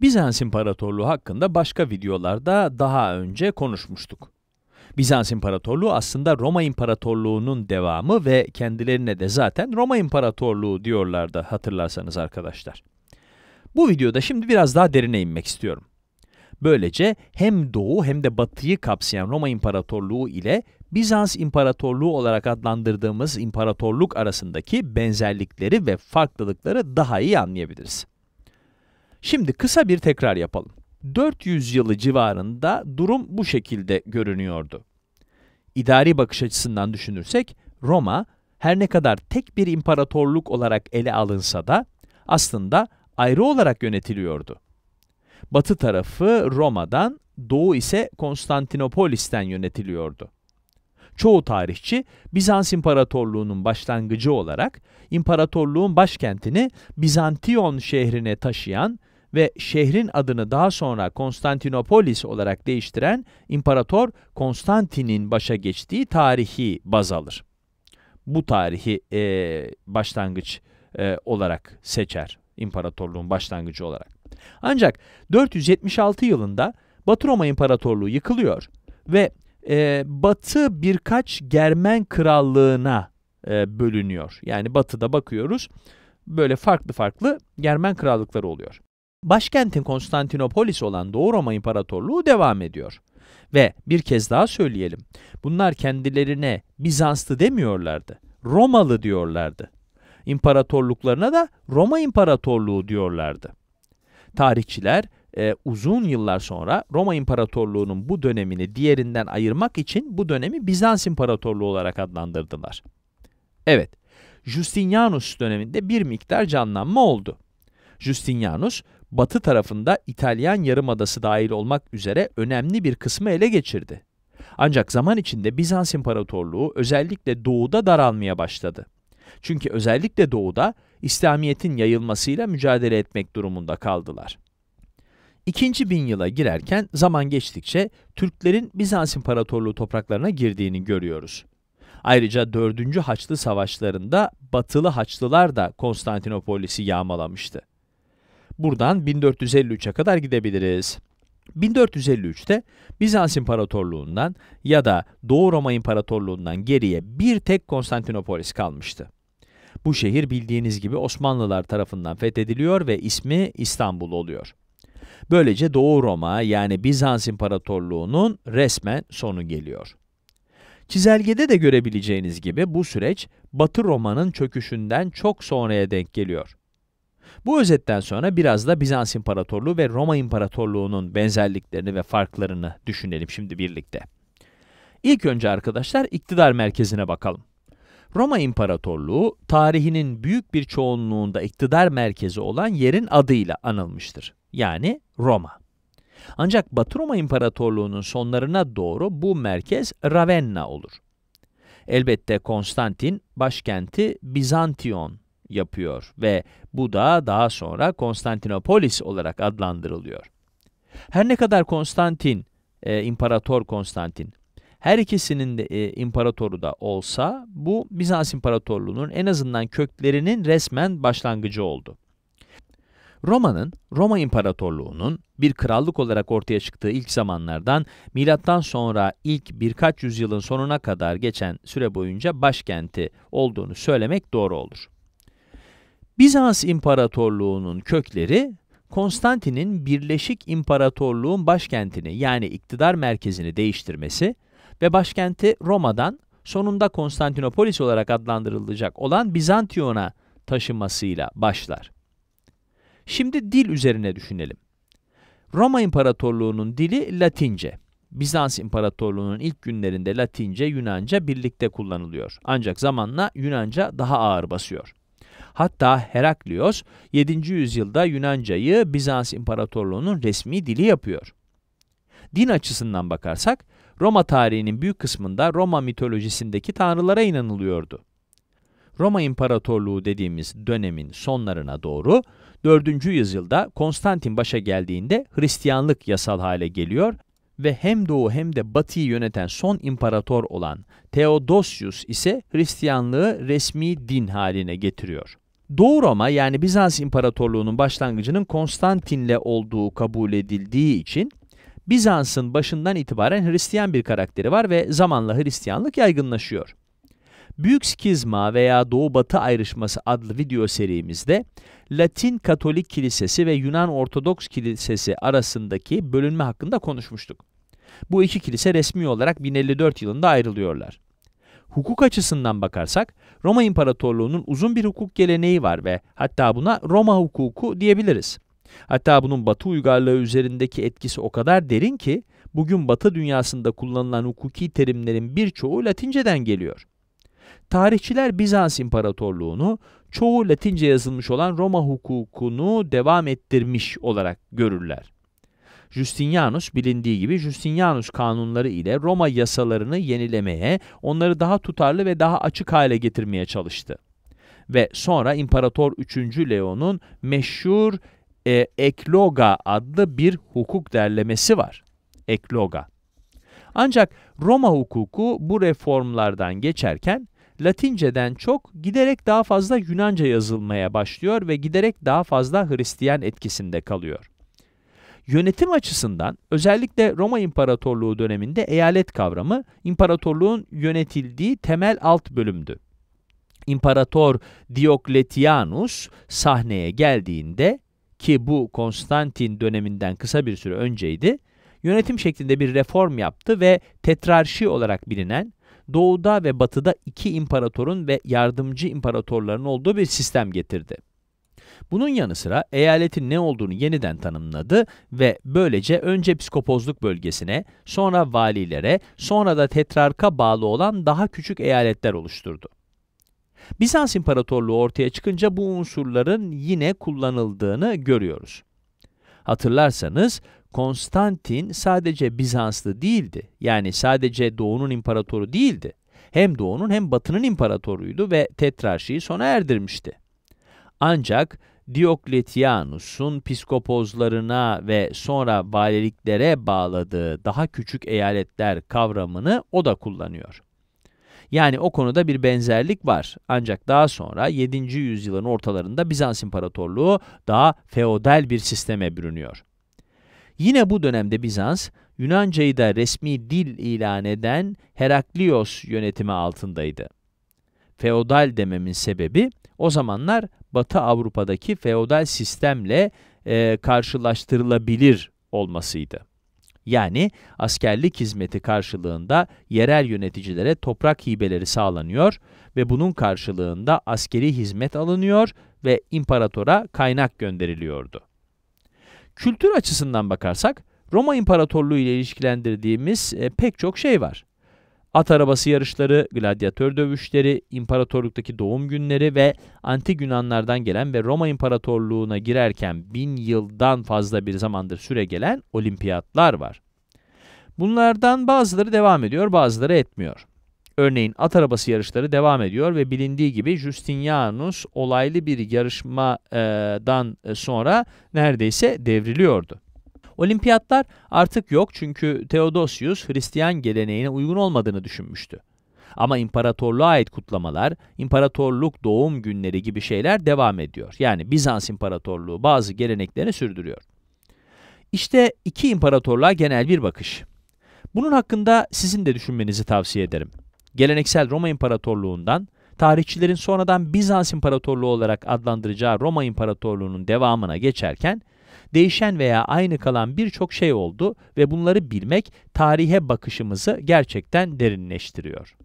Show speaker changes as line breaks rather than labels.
Bizans İmparatorluğu hakkında başka videolarda daha önce konuşmuştuk. Bizans İmparatorluğu aslında Roma İmparatorluğu'nun devamı ve kendilerine de zaten Roma İmparatorluğu diyorlardı hatırlarsanız arkadaşlar. Bu videoda şimdi biraz daha derine inmek istiyorum. Böylece hem doğu hem de batıyı kapsayan Roma İmparatorluğu ile Bizans İmparatorluğu olarak adlandırdığımız imparatorluk arasındaki benzerlikleri ve farklılıkları daha iyi anlayabiliriz. Şimdi kısa bir tekrar yapalım. 400 yılı civarında durum bu şekilde görünüyordu. İdari bakış açısından düşünürsek Roma her ne kadar tek bir imparatorluk olarak ele alınsa da aslında ayrı olarak yönetiliyordu. Batı tarafı Roma'dan, doğu ise Konstantinopolis'ten yönetiliyordu. Çoğu tarihçi Bizans İmparatorluğu'nun başlangıcı olarak imparatorluğun başkentini Bizantiyon şehrine taşıyan ve şehrin adını daha sonra Konstantinopolis olarak değiştiren İmparator Konstantin'in başa geçtiği tarihi baz alır. Bu tarihi e, başlangıç e, olarak seçer imparatorluğun başlangıcı olarak. Ancak 476 yılında Batı Roma İmparatorluğu yıkılıyor ve e, Batı birkaç Germen krallığına e, bölünüyor. Yani Batı'da bakıyoruz böyle farklı farklı Germen krallıkları oluyor. Başkentin Konstantinopolis olan Doğu Roma İmparatorluğu devam ediyor. Ve bir kez daha söyleyelim, bunlar kendilerine Bizanslı demiyorlardı, Romalı diyorlardı. İmparatorluklarına da Roma İmparatorluğu diyorlardı. Tarihçiler e, uzun yıllar sonra Roma İmparatorluğu'nun bu dönemini diğerinden ayırmak için bu dönemi Bizans İmparatorluğu olarak adlandırdılar. Evet, Justinianus döneminde bir miktar canlanma oldu. Justinianus batı tarafında İtalyan Yarımadası dahil olmak üzere önemli bir kısmı ele geçirdi. Ancak zaman içinde Bizans İmparatorluğu özellikle doğuda daralmaya başladı. Çünkü özellikle doğuda İslamiyet'in yayılmasıyla mücadele etmek durumunda kaldılar. İkinci bin yıla girerken zaman geçtikçe Türklerin Bizans İmparatorluğu topraklarına girdiğini görüyoruz. Ayrıca 4. Haçlı Savaşları'nda Batılı Haçlılar da Konstantinopolis'i yağmalamıştı buradan 1453'e kadar gidebiliriz. 1453'te Bizans İmparatorluğundan ya da Doğu Roma İmparatorluğundan geriye bir tek Konstantinopolis kalmıştı. Bu şehir bildiğiniz gibi Osmanlılar tarafından fethediliyor ve ismi İstanbul oluyor. Böylece Doğu Roma yani Bizans İmparatorluğu'nun resmen sonu geliyor. Çizelgede de görebileceğiniz gibi bu süreç Batı Roma'nın çöküşünden çok sonraya denk geliyor. Bu özetten sonra biraz da Bizans İmparatorluğu ve Roma İmparatorluğu'nun benzerliklerini ve farklarını düşünelim şimdi birlikte. İlk önce arkadaşlar iktidar merkezine bakalım. Roma İmparatorluğu tarihinin büyük bir çoğunluğunda iktidar merkezi olan yerin adıyla anılmıştır. Yani Roma. Ancak Batı Roma İmparatorluğu'nun sonlarına doğru bu merkez Ravenna olur. Elbette Konstantin başkenti Bizantion yapıyor ve bu da daha sonra Konstantinopolis olarak adlandırılıyor. Her ne kadar Konstantin, e, İmparator Konstantin, her ikisinin de e, imparatoru da olsa bu Bizans İmparatorluğu'nun en azından köklerinin resmen başlangıcı oldu. Roma'nın, Roma İmparatorluğu'nun bir krallık olarak ortaya çıktığı ilk zamanlardan milattan sonra ilk birkaç yüzyılın sonuna kadar geçen süre boyunca başkenti olduğunu söylemek doğru olur. Bizans İmparatorluğu'nun kökleri Konstantin'in Birleşik İmparatorluğun başkentini yani iktidar merkezini değiştirmesi ve başkenti Roma'dan sonunda Konstantinopolis olarak adlandırılacak olan Bizantiyon'a taşınmasıyla başlar. Şimdi dil üzerine düşünelim. Roma İmparatorluğu'nun dili Latince. Bizans İmparatorluğu'nun ilk günlerinde Latince, Yunanca birlikte kullanılıyor. Ancak zamanla Yunanca daha ağır basıyor. Hatta Heraklios 7. yüzyılda Yunancayı Bizans İmparatorluğu'nun resmi dili yapıyor. Din açısından bakarsak Roma tarihinin büyük kısmında Roma mitolojisindeki tanrılara inanılıyordu. Roma İmparatorluğu dediğimiz dönemin sonlarına doğru 4. yüzyılda Konstantin başa geldiğinde Hristiyanlık yasal hale geliyor ve hem doğu hem de batıyı yöneten son imparator olan Theodosius ise Hristiyanlığı resmi din haline getiriyor. Doğu Roma yani Bizans İmparatorluğu'nun başlangıcının Konstantin'le olduğu kabul edildiği için Bizans'ın başından itibaren Hristiyan bir karakteri var ve zamanla Hristiyanlık yaygınlaşıyor. Büyük Skizma veya Doğu-Batı ayrışması adlı video serimizde Latin Katolik Kilisesi ve Yunan Ortodoks Kilisesi arasındaki bölünme hakkında konuşmuştuk. Bu iki kilise resmi olarak 1054 yılında ayrılıyorlar. Hukuk açısından bakarsak Roma İmparatorluğu'nun uzun bir hukuk geleneği var ve hatta buna Roma hukuku diyebiliriz. Hatta bunun Batı uygarlığı üzerindeki etkisi o kadar derin ki bugün Batı dünyasında kullanılan hukuki terimlerin birçoğu Latinceden geliyor. Tarihçiler Bizans İmparatorluğunu çoğu Latince yazılmış olan Roma hukukunu devam ettirmiş olarak görürler. Justinianus bilindiği gibi Justinianus kanunları ile Roma yasalarını yenilemeye, onları daha tutarlı ve daha açık hale getirmeye çalıştı. Ve sonra İmparator 3. Leon'un meşhur e, Ekloga adlı bir hukuk derlemesi var. Ekloga. Ancak Roma hukuku bu reformlardan geçerken Latinceden çok giderek daha fazla Yunanca yazılmaya başlıyor ve giderek daha fazla Hristiyan etkisinde kalıyor. Yönetim açısından özellikle Roma İmparatorluğu döneminde eyalet kavramı imparatorluğun yönetildiği temel alt bölümdü. İmparator Diokletianus sahneye geldiğinde ki bu Konstantin döneminden kısa bir süre önceydi, yönetim şeklinde bir reform yaptı ve tetrarşi olarak bilinen doğuda ve batıda iki imparatorun ve yardımcı imparatorların olduğu bir sistem getirdi. Bunun yanı sıra eyaletin ne olduğunu yeniden tanımladı ve böylece önce psikopozluk bölgesine, sonra valilere, sonra da tetrarka bağlı olan daha küçük eyaletler oluşturdu. Bizans İmparatorluğu ortaya çıkınca bu unsurların yine kullanıldığını görüyoruz. Hatırlarsanız Konstantin sadece Bizanslı değildi. Yani sadece Doğu'nun imparatoru değildi. Hem Doğu'nun hem Batı'nın imparatoruydu ve tetrarşiyi sona erdirmişti. Ancak Diokletianus'un piskopozlarına ve sonra valiliklere bağladığı daha küçük eyaletler kavramını o da kullanıyor. Yani o konuda bir benzerlik var. Ancak daha sonra 7. yüzyılın ortalarında Bizans İmparatorluğu daha feodal bir sisteme bürünüyor. Yine bu dönemde Bizans, Yunanca'yı da resmi dil ilan eden Heraklios yönetimi altındaydı feodal dememin sebebi o zamanlar Batı Avrupa'daki feodal sistemle e, karşılaştırılabilir olmasıydı. Yani askerlik hizmeti karşılığında yerel yöneticilere toprak hibeleri sağlanıyor ve bunun karşılığında askeri hizmet alınıyor ve imparatora kaynak gönderiliyordu. Kültür açısından bakarsak Roma İmparatorluğu ile ilişkilendirdiğimiz e, pek çok şey var. At arabası yarışları, gladyatör dövüşleri, imparatorluktaki doğum günleri ve antik Yunanlardan gelen ve Roma İmparatorluğu'na girerken bin yıldan fazla bir zamandır süre gelen olimpiyatlar var. Bunlardan bazıları devam ediyor, bazıları etmiyor. Örneğin at arabası yarışları devam ediyor ve bilindiği gibi Justinianus olaylı bir yarışmadan e, sonra neredeyse devriliyordu. Olimpiyatlar artık yok çünkü Theodosius Hristiyan geleneğine uygun olmadığını düşünmüştü. Ama imparatorluğa ait kutlamalar, imparatorluk doğum günleri gibi şeyler devam ediyor. Yani Bizans İmparatorluğu bazı geleneklerini sürdürüyor. İşte iki imparatorluğa genel bir bakış. Bunun hakkında sizin de düşünmenizi tavsiye ederim. Geleneksel Roma İmparatorluğu'ndan, tarihçilerin sonradan Bizans İmparatorluğu olarak adlandıracağı Roma İmparatorluğu'nun devamına geçerken, değişen veya aynı kalan birçok şey oldu ve bunları bilmek tarihe bakışımızı gerçekten derinleştiriyor.